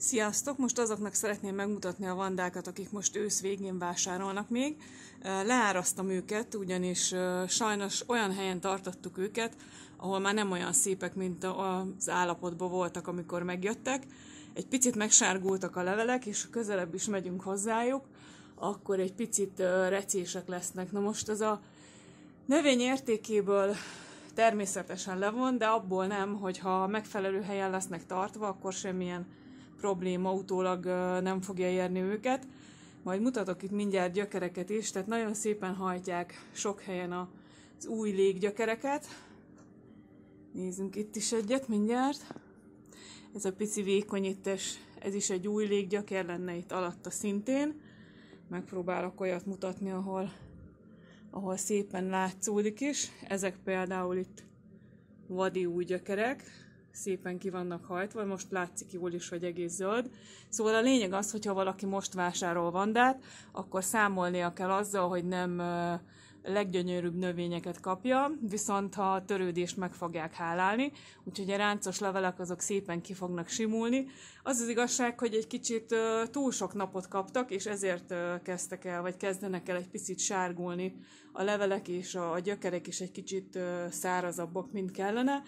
Sziasztok! Most azoknak szeretném megmutatni a vandákat, akik most ősz végén vásárolnak még. Leárasztam őket, ugyanis sajnos olyan helyen tartottuk őket, ahol már nem olyan szépek, mint az állapotban voltak, amikor megjöttek. Egy picit megsárgultak a levelek, és közelebb is megyünk hozzájuk, akkor egy picit recések lesznek. Na most ez a növény értékéből természetesen levon, de abból nem, hogyha megfelelő helyen lesznek tartva, akkor semmilyen probléma utólag nem fogja érni őket. Majd mutatok itt mindjárt gyökereket is, tehát nagyon szépen hajtják sok helyen az új léggyökereket. Nézzünk itt is egyet mindjárt. Ez a pici vékonyítás, ez is egy új léggyöker lenne itt alatta szintén. Megpróbálok olyat mutatni, ahol, ahol szépen látszódik is. Ezek például itt vadi új gyökerek, szépen ki vannak hajtva, most látszik jól is, hogy egész zöld. Szóval a lényeg az, hogyha valaki most vásárol vandát, akkor számolnia kell azzal, hogy nem leggyönyörűbb növényeket kapja, viszont a törődést meg fogják hálálni, úgyhogy a ráncos levelek azok szépen ki fognak simulni. Az az igazság, hogy egy kicsit túl sok napot kaptak, és ezért kezdtek el, vagy kezdenek el egy picit sárgulni a levelek és a gyökerek is egy kicsit szárazabbak, mint kellene,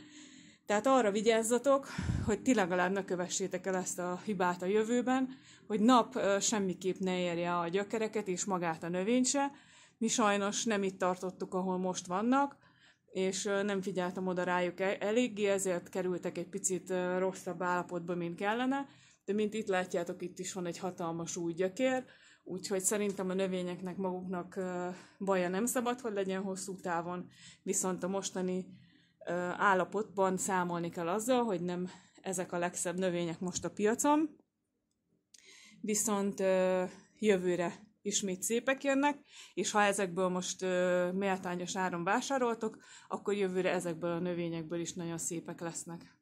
tehát arra vigyázzatok, hogy ti legalább ne kövessétek el ezt a hibát a jövőben, hogy nap semmiképp ne érje a gyökereket és magát a növény se. Mi sajnos nem itt tartottuk, ahol most vannak, és nem figyeltem oda rájuk e-, eléggé, ezért kerültek egy picit rosszabb állapotba, mint kellene, de mint itt látjátok, itt is van egy hatalmas új gyökér, úgyhogy szerintem a növényeknek maguknak baja nem szabad, hogy legyen hosszú távon, viszont a mostani állapotban számolni kell azzal, hogy nem ezek a legszebb növények most a piacon, viszont jövőre ismét szépek jönnek, és ha ezekből most méltányos áron vásároltok, akkor jövőre ezekből a növényekből is nagyon szépek lesznek.